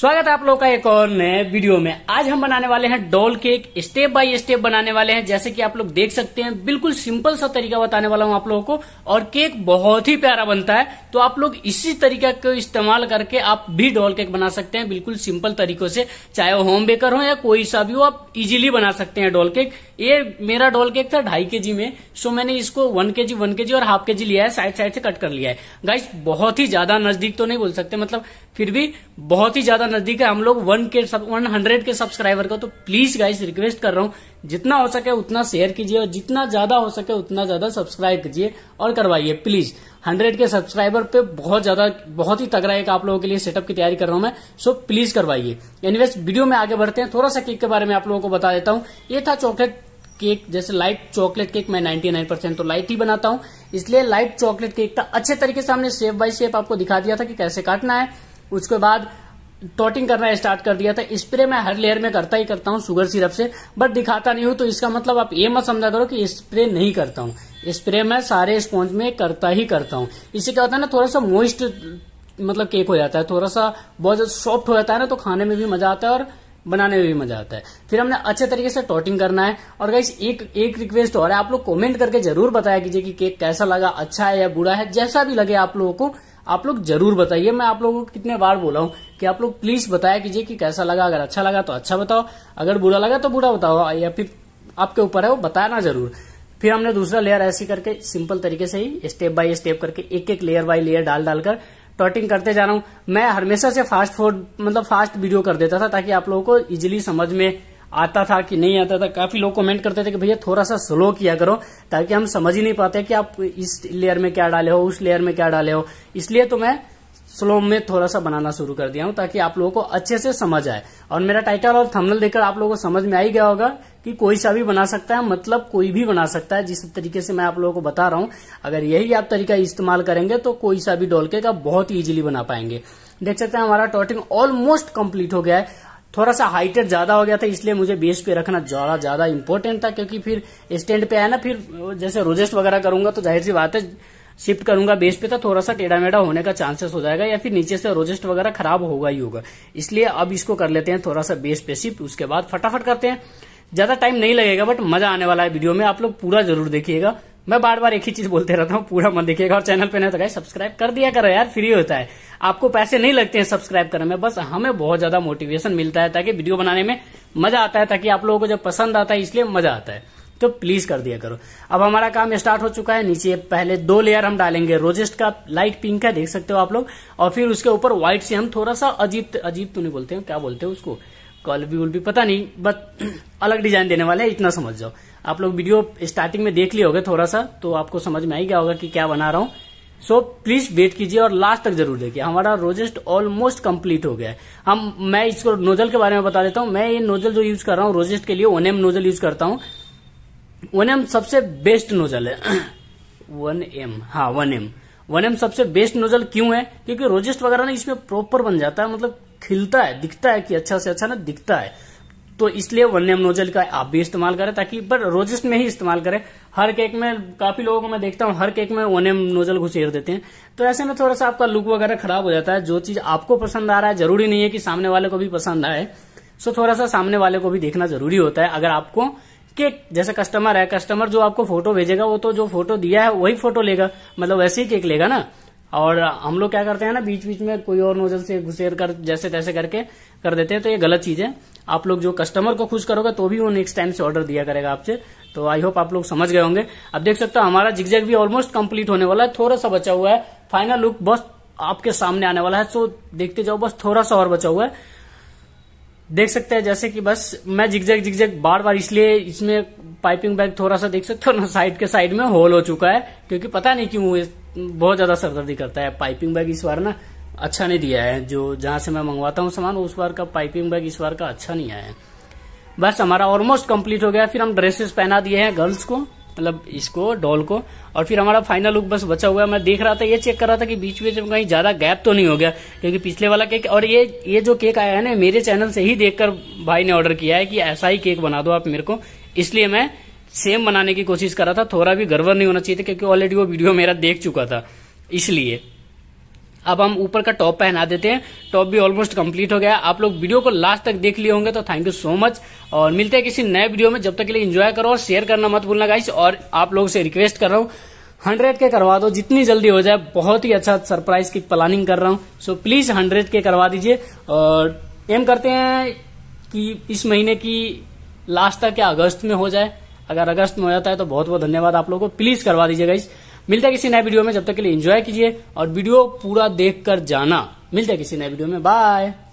स्वागत है आप लोग का एक और नए वीडियो में आज हम बनाने वाले हैं doll cake step by step बनाने वाले हैं जैसे कि आप लोग देख सकते हैं बिल्कुल सिंपल सा तरीका बताने वाला हूं आप लोगों को और केक बहुत ही प्यारा बनता है तो आप लोग इसी तरीका को इस्तेमाल करके आप भी डॉल केक बना सकते हैं बिल्कुल सिंपल तरीकों से चाहे वो होम बेकर हो या कोई सा भी हो आप इजीली बना सकते हैं डॉल केक ये मेरा डॉल केक था ढाई के में सो मैंने इसको वन के जी वन के जी और हाफ के जी लिया है साइड साइड से कट कर लिया है गाइस बहुत ही ज्यादा नजदीक तो नहीं बोल सकते मतलब फिर भी बहुत ही ज्यादा नजदीक है हम लोग वन के वन हंड्रेड के सब्सक्राइबर का तो प्लीज गाइस रिक्वेस्ट कर रहा हूँ जितना हो सके उतना शेयर कीजिए और जितना ज्यादा हो सके उतना ज्यादा सब्सक्राइब कीजिए और करवाइए प्लीज हंड्रेड के सब्सक्राइबर पे बहुत ज्यादा बहुत ही तगड़ा एक आप लोगों के लिए सेटअप की तैयारी कर रहा हूं मैं सो प्लीज करवाइए एनिवेज वीडियो में आगे बढ़ते हैं थोड़ा सा केक के बारे में आप लोगों को बता देता हूँ ये था चॉकलेट केक जैसे लाइट चॉकलेट केक मैं 99 परसेंट तो लाइट ही बनाता हूँ इसलिए लाइट चॉकलेट केक का अच्छे तरीके से हमने शेप बाय शेप आपको दिखा दिया था कि कैसे काटना है उसके बाद टॉटिंग करना स्टार्ट कर दिया था स्प्रे मैं हर लेयर में करता ही करता हूँ शुगर सिरप से बट दिखाता नहीं हूँ तो इसका मतलब आप ये मत समझा करो कि स्प्रे नहीं करता हूँ स्प्रे मैं सारे स्पॉन्ज में करता ही करता हूँ इसे क्या होता है ना थोड़ा सा मोइस्ट मतलब केक हो जाता है थोड़ा सा बहुत सॉफ्ट हो जाता है ना तो खाने में भी मजा आता है और बनाने में भी मजा आता है फिर हमने अच्छे तरीके से टॉटिंग करना है और गाइस एक एक रिक्वेस्ट और है आप लोग कमेंट करके जरूर बताया कीजिए कि केक कैसा लगा अच्छा है या बुरा है जैसा भी लगे आप लोगों को आप लोग जरूर बताइए मैं आप लोगों को कितने बार बोला हूँ कि आप लोग प्लीज बताया कीजिए कि कैसा लगा अगर अच्छा लगा तो अच्छा बताओ अगर बुरा लगा तो बुरा बताओ या फिर आपके ऊपर है वो बताना जरूर फिर हमने दूसरा लेयर ऐसी करके सिंपल तरीके से ही स्टेप बाय स्टेप करके एक एक लेयर बाय लेयर डाल डालकर टॉटिंग करते जा रहा हूं मैं हमेशा से फास्ट फूड मतलब फास्ट वीडियो कर देता था ताकि आप लोगों को इजिली समझ में आता था कि नहीं आता था काफी लोग कमेंट करते थे कि भैया थोड़ा सा स्लो किया करो ताकि हम समझ ही नहीं पाते कि आप इस लेयर में क्या डाले हो उस लेयर में क्या डाले हो इसलिए तो मैं स्लो में थोड़ा सा बनाना शुरू कर दिया हूं ताकि आप लोगों को अच्छे से समझ आए और मेरा टाइटल और थमनल देखकर आप लोगों को समझ में आ ही गया होगा कि कोई सा भी बना सकता है मतलब कोई भी बना सकता है जिस तरीके से मैं आप लोगों को बता रहा हूं अगर यही आप तरीका इस्तेमाल करेंगे तो कोई सा भी डोलके का बहुत ईजिली बना पाएंगे देख सकते हैं हमारा टॉटिंग ऑलमोस्ट कंप्लीट हो गया है थोड़ा सा हाइटेड ज्यादा हो गया था इसलिए मुझे बेस पे रखना ज्यादा ज्यादा इंपॉर्टेंट था क्योंकि फिर स्टैंड पे आया ना फिर जैसे रोजेस्ट वगैरह करूंगा तो जाहिर सी बात है शिफ्ट करूंगा बेस पे तो थोड़ा सा टेढ़ा मेढ़ा होने का चांसेस हो जाएगा या फिर नीचे से रोजेस्ट वगैरह खराब होगा ही होगा इसलिए अब इसको कर लेते हैं थोड़ा सा बेस पे शिफ्ट उसके बाद फटाफट करते हैं ज्यादा टाइम नहीं लगेगा बट मजा आने वाला है वीडियो में आप लोग पूरा जरूर देखिएगा मैं बार बार एक ही चीज बोलते रहता हूँ पूरा मत देखिएगा और चैनल पे नहीं तो सब्सक्राइब कर दिया करो यार फ्री होता है आपको पैसे नहीं लगते हैं सब्सक्राइब करने में बस हमें बहुत ज्यादा मोटिवेशन मिलता है ताकि वीडियो बनाने में मजा आता है ताकि आप लोगों को जब पसंद आता है इसलिए मजा आता है तो प्लीज कर दिया करो अब हमारा काम स्टार्ट हो चुका है नीचे पहले दो लेयर हम डालेंगे रोजेस्ट का लाइट पिंक का देख सकते हो आप लोग और फिर उसके ऊपर व्हाइट से हम थोड़ा सा अजीब अजीब तो नहीं बोलते हैं क्या बोलते हैं उसको उल भी पता नहीं बट अलग डिजाइन देने वाले हैं इतना समझ जाओ आप लोग वीडियो स्टार्टिंग में देख लिया होगा थोड़ा सा तो आपको समझ में आई गया होगा कि क्या बना रहा हूँ सो प्लीज वेट कीजिए और लास्ट तक जरूर देखिए हमारा रोजेस्ट ऑलमोस्ट कंप्लीट हो गया है हम मैं इसको नोजल के बारे में बता देता हूँ मैं ये नोजल जो यूज कर रहा हूँ रोजेस्ट के लिए एम नोजल यूज करता हूँ वन सबसे बेस्ट नोजल है वन एम हाँ वन एम वन एम सबसे बेस्ट नोजल क्यों है क्योंकि रोजेस्ट वगैरह ना इसमें प्रॉपर बन जाता है मतलब खिलता है दिखता है कि अच्छा से अच्छा ना दिखता है तो इसलिए वन नोजल का आप भी इस्तेमाल करें ताकि पर रोजिस्ट में ही इस्तेमाल करें हर केक में काफी लोगों को मैं देखता हूं हर केक में वन एम नोजल घुसेर देते हैं तो ऐसे में थोड़ा सा आपका लुक वगैरह खराब हो जाता है जो चीज आपको पसंद आ रहा है जरूरी नहीं है कि सामने वाले को भी पसंद आए सो थोड़ा सा सामने वाले को भी देखना जरूरी होता है अगर आपको केक जैसे कस्टमर है कस्टमर जो आपको फोटो भेजेगा वो तो जो फोटो दिया है वही फोटो लेगा मतलब वैसे ही केक लेगा ना और हम लोग क्या करते हैं ना बीच बीच में कोई और नोजल से घुसेर कर जैसे तैसे करके कर देते हैं तो ये गलत चीज है आप लोग जो कस्टमर को खुश करोगे तो भी वो नेक्स्ट टाइम से ऑर्डर दिया करेगा आपसे तो आई होप आप लोग समझ गए होंगे अब देख सकते हो हमारा जिगजैग भी ऑलमोस्ट कम्प्लीट होने वाला है थोड़ा सा बचा हुआ है फाइनल लुक बस आपके सामने आने वाला है सो तो देखते जाओ बस थोड़ा सा और बचा हुआ है देख सकते हैं जैसे कि बस मैं जिगजैग जिगजैग बार बार इसलिए इसमें पाइपिंग बैग थोड़ा सा देख सकते हो ना साइड के साइड में होल हो चुका है क्योंकि पता नहीं क्यों बहुत ज़्यादा सरदर्दी करता है पाइपिंग बैग इस बार ना अच्छा नहीं दिया है जो जहां से मैं मंगवाता हूँ सामान उस बार का पाइपिंग बैग इस बार का अच्छा नहीं आया है बस हमारा ऑलमोस्ट कंप्लीट हो गया फिर हम ड्रेसेस पहना दिए हैं गर्ल्स को मतलब इसको डॉल को और फिर हमारा फाइनल लुक बस बचा हुआ है मैं देख रहा था ये चेक कर रहा था कि बीच बीच में कहीं ज्यादा गैप तो नहीं हो गया क्योंकि पिछले वाला केक और ये ये जो केक आया है ना मेरे चैनल से ही देखकर भाई ने ऑर्डर किया है कि ऐसा ही केक बना दो आप मेरे को इसलिए मैं सेम बनाने की कोशिश कर रहा था थोड़ा भी गड़बड़ नहीं होना चाहिए था क्योंकि ऑलरेडी वो वीडियो मेरा देख चुका था इसलिए अब हम ऊपर का टॉप पहना देते हैं टॉप भी ऑलमोस्ट कंप्लीट हो गया आप लोग वीडियो को लास्ट तक देख लिए होंगे तो थैंक यू सो मच और मिलते हैं किसी नए वीडियो में जब तक के लिए एंजॉय करो और शेयर करना मत भूलना गाइस और आप लोगों से रिक्वेस्ट कर रहा हूँ हंड्रेड के करवा दो जितनी जल्दी हो जाए बहुत ही अच्छा सरप्राइज की प्लानिंग कर रहा हूँ सो प्लीज हंड्रेड के करवा दीजिए और एम करते हैं कि इस महीने की लास्ट तक या अगस्त में हो जाए अगर अगस्त में हो जाता है तो बहुत बहुत धन्यवाद आप लोगों को प्लीज करवा दीजिए इस मिलता है किसी नए वीडियो में जब तक के लिए एंजॉय कीजिए और वीडियो पूरा देख कर जाना मिलता है किसी नए वीडियो में बाय